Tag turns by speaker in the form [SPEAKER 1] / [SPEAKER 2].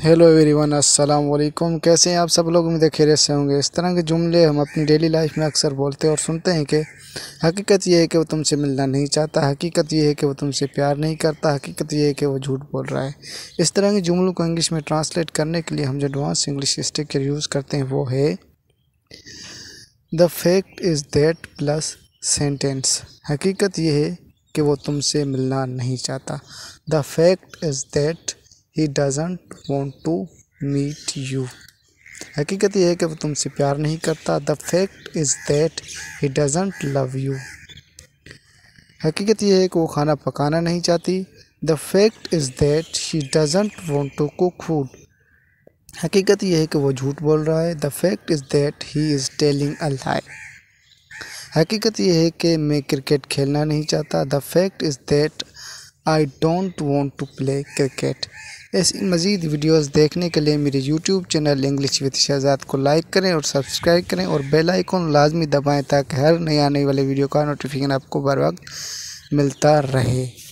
[SPEAKER 1] hello everyone अस्सलाम वालेकुम कैसे हैं आप सब लोग उम्मीद खेरे से होंगे इस तरह के जुमले हम अपनी डेली लाइफ में अक्सर बोलते हैं और सुनते हैं कि हकीकत यह है कि वो तुमसे मिलना नहीं चाहता हकीकत यह है कि वो तुमसे प्यार नहीं करता हकीकत यह है कि वो झूठ बोल रहा है इस तरह के जुमलों को इंग्लिश में ट्रांसलेट करने के लिए हम जो एडवांस इंग्लिश स्टिकर यूज़ करते हैं वो है the fact is that plus sentence हकीकत यह है कि वो तुमसे मिलना नहीं चाहता the fact is that he doesn't want to meet you हकीकत यह है कि वो तुमसे प्यार नहीं करता the fact is that he doesn't love you हकीकत यह है कि वो खाना पकाना नहीं चाहती the fact is that he doesn't want to cook food हकीकत यह है कि वो झूठ बोल रहा है the fact is that he is telling a lie हकीकत यह है कि मैं क्रिकेट खेलना नहीं चाहता the fact is that I don't want to play cricket ऐसी मज़ीद वीडियोस देखने के लिए मेरे YouTube channel English with Shahzad को लाइक करें और सब्सक्राइब करें और बेल आइकॉन लाजमी दबाएं ताकि हर नए आने वाले वीडियो का नोटिफिकेशन आपको बर वक्त मिलता रहे